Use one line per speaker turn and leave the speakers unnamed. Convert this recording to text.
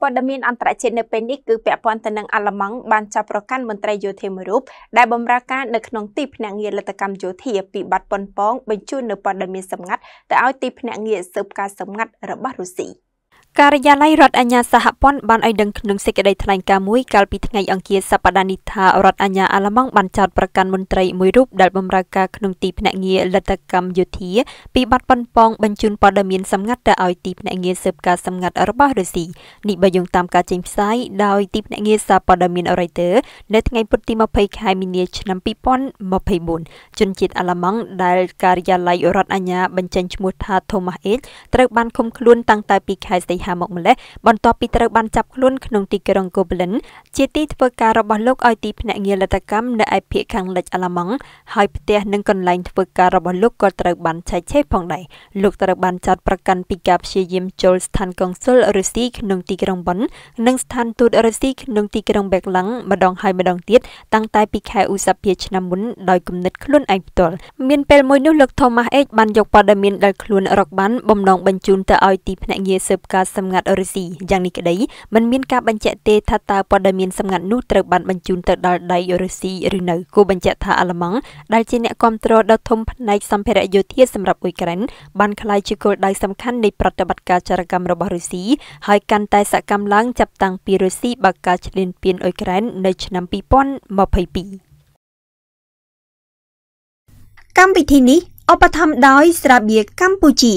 ព័ត៌មានអន្តរជាតិនៅពេលនេះគឺពាក់ព័ន្ធទៅនឹងអាល្លឺម៉ង់បានចាប់ប្រកាន់មន្ត្រីយោធាមួយរូបដែលបម្រើការនៅក្នុងទីភ្នាក់ងារលទ្ធកម្មយោធាពីបាត់ប៉ុនប៉ងបញ្ជូននៅព័ត៌មានសម្ងាត់ទៅឲ្យទីភ្នាក់ងារស៊ើបការសម្ងាត់របស់រុស្ស៊ី។
ការិយាល័យរដ្ឋអាជ្ញាសហព័ន្ធបានឲ្យដឹងក្នុងសេចក្តីថ្លែងការណ៍មួយកាលពីថ្ងៃអង្គារសប្តាហ៍នេះថារដ្ឋអាជ្ញាអាល្លឺម៉ង់បានចោទប្រកាន់មន្ត្រីមួយរូបដែលបម្រើការក្នុងទីភ្នាក់ងារលទ្ធកម្មយោធា ពីបាត់ប៉ុនប៉ងបញ្ជូនព័ត៌មានសម្ងាត់ទៅឲ្យទីភ្នាក់ងារស៊ើបការសម្ងាត់របស់រុស្ស៊ីនេះបើយោងតាមការចេញផ្សាយដោយទីភ្នាក់ងារសារព័ត៌មាន Reuters នៅថ្ងៃពុធទី20ខែមីនាឆ្នាំ2024ជនជាតិអាល្លឺម៉ង់ដែលការិយាល័យរដ្ឋអាជ្ញាបញ្ចេញឈ្មោះថា Thomas H ត្រូវបានឃុំខ្លួនតាំងតែពីខែសីបញ្ហាមកម្លេះបន្ទាប់ពីត្រូវបានចាប់ខ្លួនក្នុងទីក្រុងកូបលិនជាទីធ្វើការរបស់លោកឲ្យទីភ្នាក់ងារលទ្ធកម្មនៅឯភាគខាងលិចអាឡាម៉ង់ហើយផ្ទះនិងកន្លែងធ្វើការរបស់លោកក៏ត្រូវបានឆែកឆេះផងដែរលោកត្រូវបានចោទប្រកាន់ពីការព្យាយាមចូលស្ថានកុងស៊ុលរុស្ស៊ីក្នុងទីក្រុងប៉ុននិងស្ថានទូតរុស្ស៊ីក្នុងទីក្រុងបេកឡាំងម្ដងហើយម្ដងទៀតតាំងតែពីខែឧសភាឆ្នាំមុនដោយគំនិតខ្លួនឯងផ្ទាល់មានពេលមួយនោះលោក Thomas H បានយកព័ត៌មានដែលខ្លួនរកបានបំណងបញ្ជូនទៅឲ្យទីភ្នាក់ងារស៊ើបការសម្ងាត់រុស្ស៊ីយ៉ាងនេះក្តីมันមានការបញ្ជាក់ទេថាតើព័ត៌មានសម្ងាត់នោះត្រូវបានបញ្ជូនទៅដល់ដៃរុស្ស៊ីឬនៅគូបញ្ជាក់ថាអាល្លឺម៉ង់ដែលជាអ្នកគ្រប់គ្រងដ៏ធំផ្នែកសម្ភារៈយោធាសម្រាប់អ៊ុយក្រែនបានក្លាយជាគោលដៅសំខាន់នៃប្រតិបត្តិការចរកម្មរបស់រុស្ស៊ីហើយកាន់តែសកម្មឡើងចាប់តាំងពីរុស្ស៊ីបើកការឈ្លានពានអ៊ុយក្រែននៅឆ្នាំ2022
កម្មវិធីនេះឧបត្ថម្ភដោយស្រាបៀរកម្ពុជា